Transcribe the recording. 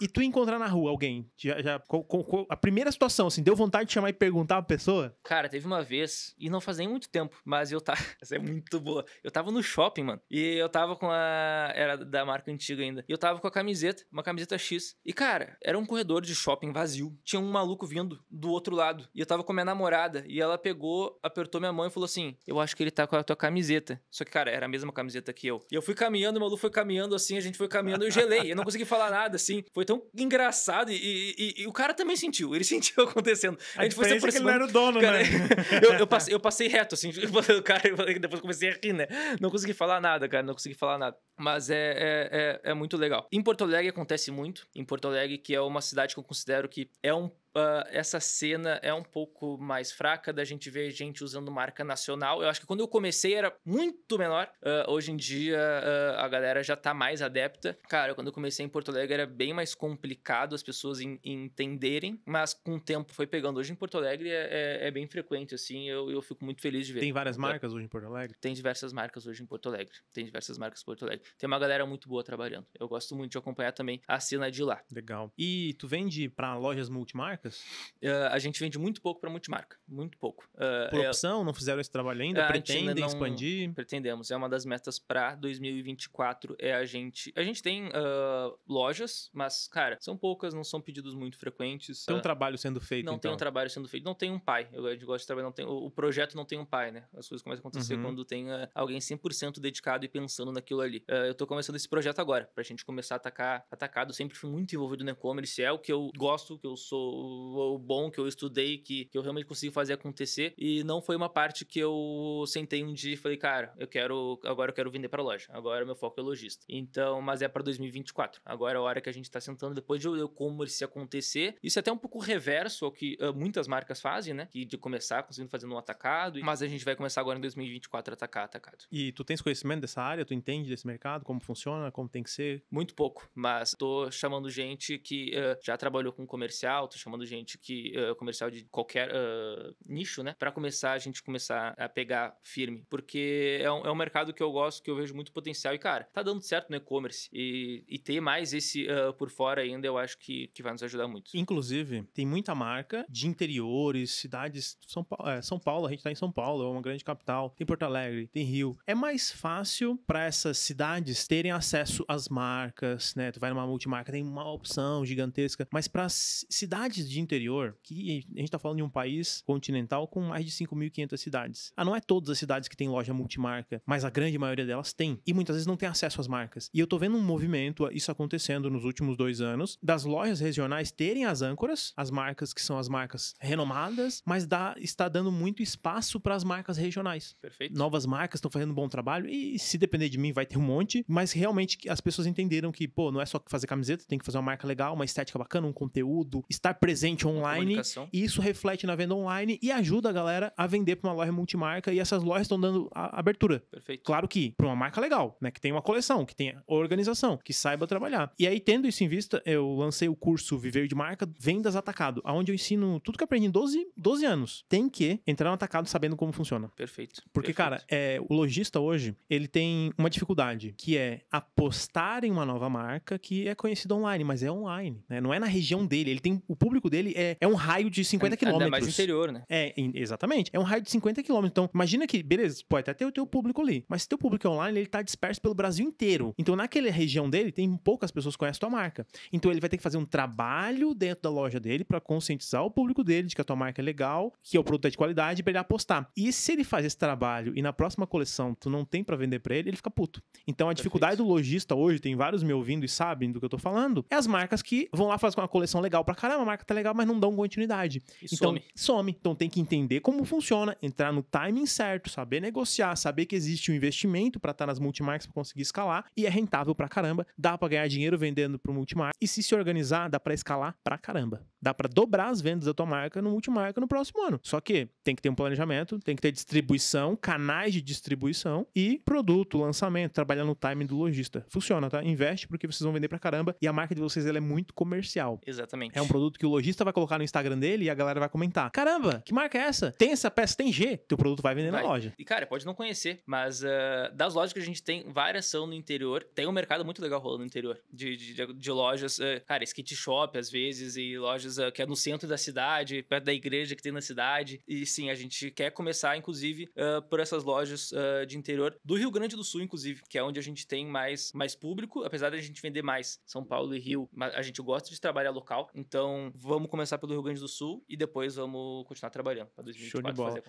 E tu encontrar na rua alguém, já, já com, com, a primeira situação, assim, deu vontade de chamar e perguntar a pessoa? Cara, teve uma vez, e não faz nem muito tempo, mas eu tava. Essa é muito boa. Eu tava no shopping, mano. E eu tava com a. Era da marca antiga ainda. E eu tava com a camiseta, uma camiseta X. E, cara, era um corredor de shopping vazio. Tinha um maluco vindo do outro lado. E eu tava com a minha namorada. E ela pegou, apertou minha mão e falou assim: Eu acho que ele tá com a tua camiseta. Só que, cara, era a mesma camiseta que eu. E eu fui caminhando, o maluco foi caminhando assim, a gente foi caminhando, eu gelei. Eu não consegui falar nada, assim. Foi tão engraçado. E, e, e, o cara também sentiu, ele sentiu acontecendo. A, a gente foi é que ele não era o dono, cara, né? eu, eu, passei, eu passei reto, assim, o cara, depois comecei a rir, né? Não consegui falar nada, cara, não consegui falar nada. Mas é, é, é, é muito legal. Em Porto Alegre acontece muito. Em Porto Alegre, que é uma cidade que eu considero que é um Uh, essa cena é um pouco mais fraca da gente ver gente usando marca nacional. Eu acho que quando eu comecei era muito menor. Uh, hoje em dia uh, a galera já tá mais adepta. Cara, quando eu comecei em Porto Alegre era bem mais complicado as pessoas entenderem, mas com o tempo foi pegando. Hoje em Porto Alegre é, é, é bem frequente, assim, eu, eu, fico muito feliz de ver. Tem várias então, marcas hoje em Porto Alegre? Tem diversas marcas hoje em Porto Alegre. Tem diversas marcas em Porto Alegre. Tem uma galera muito boa trabalhando. Eu gosto muito de acompanhar também a cena de lá. Legal. E tu vende para lojas multimarcas? uh, a gente vende muito pouco para multimarca, muito pouco. Uh, Por é opção, é, não fizeram esse trabalho ainda? Ah, Pretendem ainda expandir? Pretendemos, é uma das metas para 2024 é a gente... A gente tem uh, lojas, mas, cara, são poucas, não são pedidos muito frequentes. Tem um trabalho sendo feito, Não então. tem um então. trabalho sendo feito, não tem um pai. Eu, eu gosto de trabalhar, não tem, o, o, projeto não tem um pai, né? As coisas começam a acontecer uhum. quando tem alguém 100% dedicado e pensando naquilo ali. eu tô começando esse projeto agora, pra gente começar a atacar atacado. Sempre fui muito envolvido no e-commerce, é o que eu gosto, que eu sou o, bom que eu estudei, que, que eu realmente consegui fazer acontecer. E não foi uma parte que eu sentei um dia e falei, cara, eu quero, agora eu quero vender para loja, agora meu foco é lojista. Então, mas é para 2024. Agora é a hora que a gente está sentando, depois de o e-commerce acontecer. Isso é até um pouco reverso ao que uh, muitas marcas fazem, né? Que de começar conseguindo fazer no atacado, mas a gente vai começar agora em 2024 a atacar atacado. E tu tens conhecimento dessa área? Tu entende desse mercado? Como funciona? Como tem que ser? Muito pouco, mas tô chamando gente que uh, já trabalhou com comercial, tô chamando gente, que uh, comercial de qualquer uh, nicho, né? Para começar, a gente começar a pegar firme. Porque é um, é um mercado que eu gosto, que eu vejo muito potencial. E, cara, tá dando certo no e-commerce. E, e ter mais esse uh, por fora ainda, eu acho que, que vai nos ajudar muito. Inclusive, tem muita marca de interiores, cidades. São, Paulo, é, São Paulo, a gente tá em São Paulo, é uma grande capital. Tem Porto Alegre, tem Rio. É mais fácil para essas cidades terem acesso às marcas, né? Tu vai numa multimarca, tem uma opção gigantesca. Mas para cidades de interior, que a gente está falando de um país continental com mais de 5.500 cidades. Ah, não é todas as cidades que tem loja multimarca, mas a grande maioria delas tem. E muitas vezes não tem acesso às marcas. E eu tô vendo um movimento, isso acontecendo nos últimos dois anos, das lojas regionais terem as âncoras, as marcas que são as marcas renomadas, mas dá, está dando muito espaço para as marcas regionais. Perfeito. Novas marcas estão fazendo um bom trabalho e se depender de mim vai ter um monte, mas realmente as pessoas entenderam que, pô, não é só fazer camiseta, tem que fazer uma marca legal, uma estética bacana, um conteúdo, estar presente presente online. E isso reflete na venda online e ajuda a galera a vender para uma loja multimarca. E essas lojas estão dando abertura. Perfeito. Claro que para uma marca legal, né? Que tem uma coleção, que tenha organização, que saiba trabalhar. E aí, tendo isso em vista, eu lancei o curso Viver de Marca, Vendas Atacado, onde eu ensino tudo que aprendi em 12, 12 anos. Tem que entrar no atacado sabendo como funciona. Perfeito. Porque, Perfeito. cara, é, o lojista hoje, ele tem uma dificuldade, que é apostar em uma nova marca que é conhecida online, mas é online, né? Não é na região dele. Ele tem o público dele é, é um raio de 50 quilômetros. É mais interior, né? É, exatamente. É um raio de 50 quilômetros. Então, imagina que, beleza, pode até ter o teu público ali, mas se teu público é online, ele tá disperso pelo Brasil inteiro. Então, naquela região dele, tem poucas pessoas que conhecem a tua marca. Então, ele vai ter que fazer um trabalho dentro da loja dele para conscientizar o público dele de que a tua marca é legal, que é o produto é de qualidade, para ele apostar. E se ele faz esse trabalho e na próxima coleção tu não tem para vender para ele, ele fica puto. Então, a Perfeito. dificuldade do lojista hoje, tem vários me ouvindo e sabem do que eu tô falando, é as marcas que vão lá fazer uma coleção legal pra caramba, a marca tá legal, mas não dão continuidade. E então, some. some. Então tem que entender como funciona, entrar no timing certo, saber negociar, saber que existe um investimento para estar tá nas multimarcas para conseguir escalar e é rentável pra caramba, dá para ganhar dinheiro vendendo pro multimarca e se se organizar, dá para escalar pra caramba. Dá para dobrar as vendas da tua marca no multimarca no próximo ano. Só que tem que ter um planejamento, tem que ter distribuição, canais de distribuição e produto, lançamento, trabalhar no timing do lojista. Funciona, tá? Investe porque vocês vão vender pra caramba e a marca de vocês ela é muito comercial. Exatamente. É um produto que o lojista vai colocar no Instagram dele e a galera vai comentar: caramba, que marca é essa? Tem essa peça, tem G, teu produto vai vender vai. na loja. E cara, pode não conhecer, mas uh, das lojas que a gente tem, várias são no interior. Tem um mercado muito legal rolando no interior de, de, de lojas, uh, cara, skate shop às vezes e lojas uh, que é no centro da cidade, perto da igreja que tem na cidade. E sim, a gente quer começar, inclusive, por essas lojas de interior do Rio Grande do Sul, inclusive, que é onde a gente tem mais, mais público, apesar da gente vender mais São Paulo e Rio. Mas a gente gosta de trabalhar local, então vamos começar pelo Rio Grande do Sul e depois vamos continuar trabalhando para 2024. Show de bola.